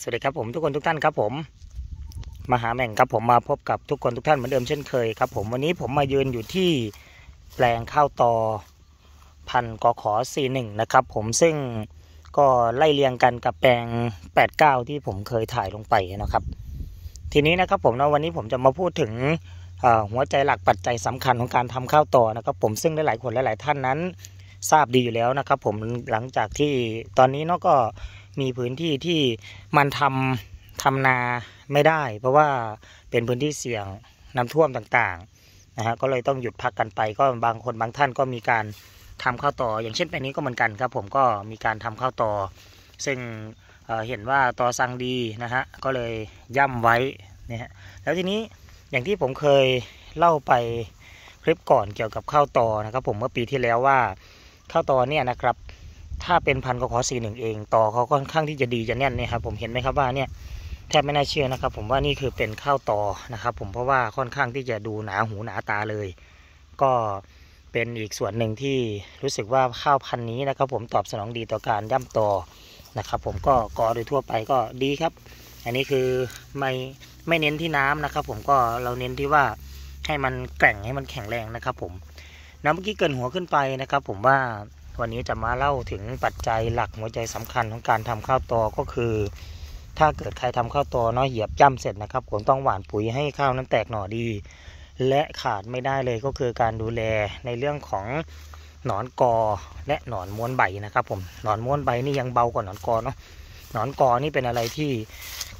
สวัสดีครับผมทุกคนทุกท่านครับผมมหาแม่งครับผมมาพบกับทุกคนทุกท่านเหมือนเดิมเช่นเคยครับผมวันนี้ผมมายืนอยู่ที่แปลงข้าวตอพันกอขอสี่หนึ่งนะครับผมซึ่งก็ไล่เรียงกันกับแปลง 89 ที่ผมเคยถ่ายลงไปนะครับ ทีนี้นะครับผมนะวันนี้ผมจะมาพูดถึงหัวใจหลักปัจจัยสำคัญของการทำข้าวต่อนะครับ ผมซึ่งหลายๆคนหลายๆท่านนั้นทราบดีอยู่แล้วนะครับ ผมหลังจากที่ตอนนี้เนาะก็มีพื้นที่ที่มันทำทำนาไม่ได้ เพราะว่าเป็นพื้นที่เสี่ยงน้ำท่วมต่างๆนะฮะก็เลยต้องหยุดพักกันไปก็บางคนบางท่านก็มีการทำข้าวต่อ อย่างเช่นแปบนี้ก็เหมือนกันครับผมก็มีการทำข้าวต่อ ซึ่งเห็นว่าต่อสั่งดีนะฮะก็เลยย่ำไว้นะฮะแล้วทีนี้อย่างที่ผมเคยเล่าไปคลิปก่อนเกี่ยวกับข้าวตอนะครับ ผมเมื่อปีที่แล้วว่าข้าวตอเนี่ยนะครับถ้าเป็นพันกขอสี่หนึ่งเอง ต่อเขาค่อนข้างที่จะดีจะแน่นนะครับผมเห็นไหมครับว่าเนี่ยแทบไม่น่าเชื่อนะครับ ผมว่านี่คือเป็นข้าวต่อนะครับ ผมเพราะว่าค่อนข้างที่จะดูหนาหูหนาตาเลย ก็เป็นอีกส่วนหนึ่งที่รู้สึกว่าข้าวพันนี้นะครับ ผมตอบสนองดีต่อการย่ำต่อนะครับ ผมก็กอโดยทั่วไปก็ดีครับ อันนี้คือไม่ไม่เน้นที่น้ำนะครับผมก็เราเน้นที่ว่าให้มันแกร่งให้มันแข็งแรงนะครับ ผมน้ำเมื่อกี้เกินหัวขึ้นไปนะครับ ผมว่าวันนี้จะมาเล่าถึงปัจจัยหลักหัวใจสำคัญของการทำข้าวตอก็คือ ถ้าเกิดใครทำข้าวตอเนาะเหยียบย่ำาเสร็จนะครับผมต้องหว่านปุ๋ยให้ข้าวนั้นแตกหน่อดี และขาดไม่ได้เลยก็คือการดูแลในเรื่องของหนอนกอและหนอนม้วนใบนะครับ ผมหนอนม้วนใบนี่ยังเบากว่าหนอนกอเนาะหนอนกอนี่เป็นอะไรที่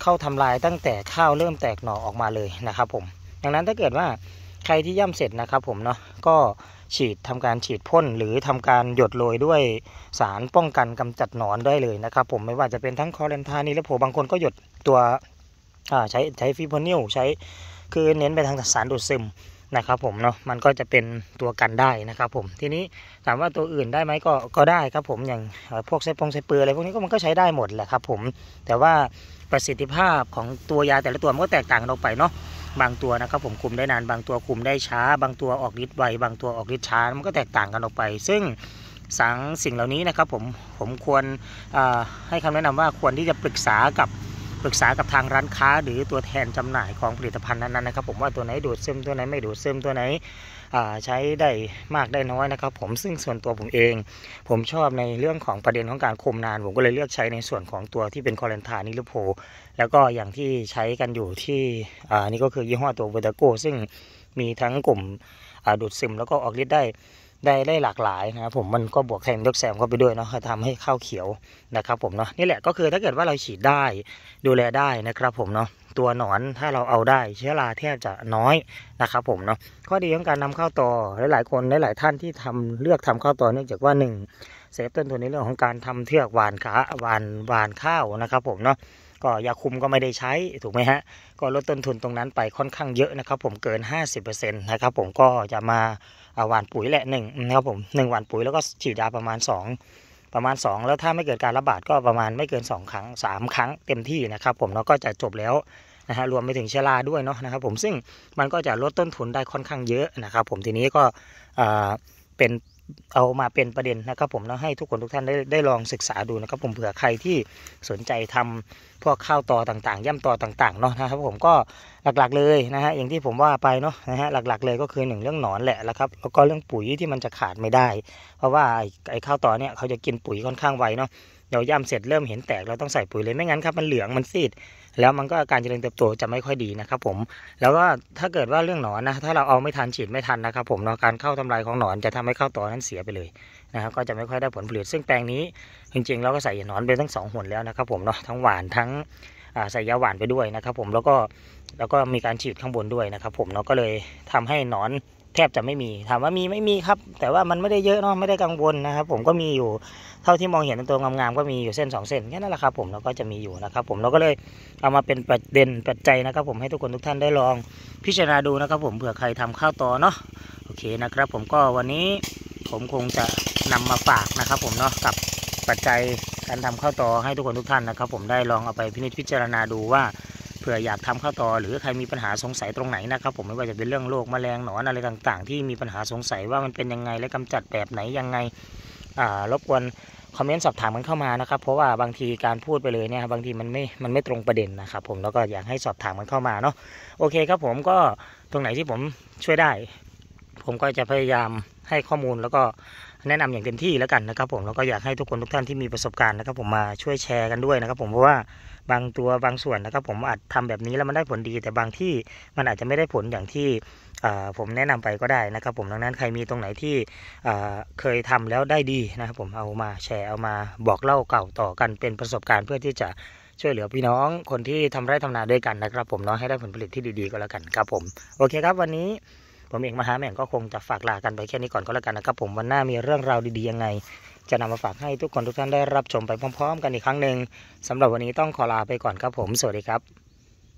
เข้าทำลายตั้งแต่ข้าวเริ่มแตกหน่อออกมาเลยนะครับผม ดังนั้นถ้าเกิดว่าใครที่ย่ำเสร็จนะครับผมเนาะก็ฉีดทำการฉีดพ่นหรือทำการหยดโรยด้วยสารป้องกันกำจัดหนอนได้เลยนะครับผมไม่ว่าจะเป็นทั้งคอเรนทานีและโผบางคนก็หยดตัวใช้ใช้ฟิโพนิลใช้คือเน้นไปทางสารดูดซึมนะครับผมเนาะมันก็จะเป็นตัวกันได้นะครับผมทีนี้ถามว่าตัวอื่นได้ไหมก็ก็ได้ครับผมอย่างพวกไซปงไซเปืออะไรพวกนี้ก็มันก็ใช้ได้หมดแหละครับผมแต่ว่าประสิทธิภาพของตัวยาแต่ละตัวมันก็แตกต่างกันออกไปเนาะบางตัวนะครับ ผมคุมได้นานบางตัวคุมได้ช้า บางตัวออกฤทธิ์ไวบางตัวออกฤทธิ์ช้า มันก็แตกต่างกันออกไป ซึ่งสังสิ่งเหล่านี้นะครับผมผมควรให้คำแนะนำว่าควรที่จะปรึกษากับปรึกษากับทางร้านค้าหรือตัวแทนจำหน่ายของผลิตภัณฑ์นั้นๆนะครับผมว่าตัวไหนดูดซึมตัวไหนไม่ดูดซึมตัวไหนใช้ได้มากได้น้อยนะครับ ผมซึ่งส่วนตัวผมเอง ผมชอบในเรื่องของประเด็นของการคมนานผมก็เลยเลือกใช้ในส่วนของตัวที่เป็นคอเลนทานิลโพแล้วก็อย่างที่ใช้กันอยู่ที่นี่ก็คือยี่ห้อตัวเวอรตาโกซึ่งมีทั้งกลุ่มดูดซึมแล้วก็ออกฤทธิ์ได้ได้ได้หลากหลายนะครับผมมันก็บวกแทมยกแซมเข้าไปด้วยเนาะทำให้ข้าวเขียวนะครับผมเนาะนี่แหละก็คือถ้าเกิดว่าเราฉีดได้ดูแลได้นะครับ ผมเนาะตัวหนอนถ้าเราเอาได้เชื้อราแทบจะน้อยนะครับผมเนาะข้อดีของการนำข้าวตอหลาย ๆ คนหลายๆท่านที่ทำเลือกทำข้าวตอเนื่องจากว่า1เซฟต้นทุนในเรื่องของการทำเทือกหวานขาหวานหวานข้าวนะครับผมเนาะก็ยาคุมก็ไม่ได้ใช้ถูกไหมฮะก็ลดต้นทุนตรงนั้นไปค่อนข้างเยอะนะครับผมเกิน 50%นะครับผมก็จะมาหว่านปุ๋ยแหละหนึ่งนะครับผมหนึ่งหวานปุ๋ยแล้วก็ฉีดยาประมาณ2ประมาณ2 แล้วถ้าไม่เกิดการระบาดก็ประมาณไม่เกิน2ครั้ง 3 ครั้งเต็มที่นะครับผมเราก็จะจบแล้วนะฮะรวมไปถึงเชื้อราด้วยเนาะนะครับผมซึ่งมันก็จะลดต้นทุนได้ค่อนข้างเยอะนะครับผมทีนี้ก็เป็นเอามาเป็นประเด็นนะครับผมแล้วให้ทุกคนทุกท่านได้ได้ลองศึกษาดูนะครับผมเผื่อใครที่สนใจทำพวกข้าวตอต่างๆ ย่ำตอต่างๆเนาะนะครับผมก็หลักๆเลยนะฮะอย่างที่ผมว่าไปเนาะนะฮะหลักๆเลยก็คือหนึ่งเรื่อง หนอนแหละนะครับแล้วก็เรื่องปุ๋ยที่มันจะขาดไม่ได้เพราะว่าไอ้ข้าวตอเนี่ยเขาจะกินปุ๋ยค่อนข้างไวเนาะเราย่ำเสร็จเริ่มเห็นแตกเราต้องใส่ปุ๋ยเลยไม่งั้นครับมันเหลืองมันซีด แล้วมันก็อาการเจริญเติบโตจะไม่ค่อยดีนะครับผมแล้วก็ถ้าเกิดว่าเรื่องหนอนนะถ้าเราเอาไม่ทันฉีดไม่ทันนะครับผมนะการเข้าทำลายของหนอนจะทำให้เข้าต่อนั้นเสียไปเลยนะครับก็จะไม่ค่อยได้ผลผลิตซึ่งแปลงนี้จริงๆเราก็ใส่หนอนไปทั้งสองหนแล้วนะครับผมเนาะทั้งหวานทั้งใส่ยาหวานไปด้วยนะครับผมแล้วก็แล้วก็มีการฉีดข้างบนด้วยนะครับผมเนาะก็เลยทำให้หนอนแทบจะไม่มีถามว่ามีไม่มีครับ แต่ว่ามันไม่ได้เยอะเนาะไม่ได้กังวลนะครับ ผมก็มีอยู่เท่าที่มองเห็นตัวงามๆก็มีอยู่เส้น2เส้นแค่นั้นแหละครับผมเราก็จะมีอยู่นะครับ ผมเราก็เลยเอามาเป็นประเด็นปัจจัยนะครับ ผมให้ทุกคนทุกท่านได้ลองพิจารณาดูนะครับ ผมเผื่อใครทำข้าวต่อเนาะโอเคนะครับผมก็วันนี้ผมคงจะนำมาฝากนะครับ ผมเนาะกับปัจจัยการทำข้าวต่อให้ทุกคนทุกท่านนะครับ ผมได้ลองเอาไปพิจารณาดูว่าผื่ออยากทำข้าวตอหรือใครมีปัญหาสงสัยตรงไหนนะครับ ผมไม่ว่าจะเป็นเรื่องโรคแมลงหนอนอะไรต่าง ๆ ที่มีปัญหาสงสัยว่ามันเป็นยังไงและกำจัดแบบไหนยังไงรบกวนคอมเมนต์สอบถามกันเข้ามานะครับเพราะว่าบางทีการพูดไปเลยเนี่ยบางทีมันไม่มันไม่ตรงประเด็นนะครับผมแล้วก็อยากให้สอบถามกันเข้ามาเนาะโอเคครับผมก็ตรงไหนที่ผมช่วยได้ ผมก็จะพยายามให้ข้อมูลแล้วก็แนะนำอย่างเต็มที่แล้วกันนะครับ ผมแล้วก็อยากให้ทุกคนทุกท่านที่มีประสบการณ์นะครับ ผมมาช่วยแชร์กันด้วยนะครับ ผมเพราะว่าบางตัวบางส่วนนะครับ ผมอาจทำแบบนี้แล้วมันได้ผลดี แต่บางที่มันอาจจะไม่ได้ผลอย่างที่ผมแนะนำไปก็ได้นะครับ ผมดังนั้นใครมีตรงไหนที่เคยทำแล้วได้ดีนะครับ ผมเอามาแชร์เอามาบอกเล่าเก่าต่อกันเป็นประสบการณ์ เพื่อที่จะช่วยเหลือพี่น้องคนที่ทำไร่ทำนาด้วยกันนะครับ ผมเนาะให้ได้ผลผลิตที่ดีๆก็แล้วกัน ครับผม โอเคครับวันนี้ผมเองมหาแม่งก็คงจะฝากลากันไปแค่นี้ก่อนก็แล้วกันนะครับผมวันหน้ามีเรื่องราวดีๆยังไง จะนำมาฝากให้ทุกคนทุกท่านได้รับชมไปพร้อมๆกันอีกครั้งหนึ่งสำหรับวันนี้ต้องขอลาไปก่อนครับผมสวัสดีครับ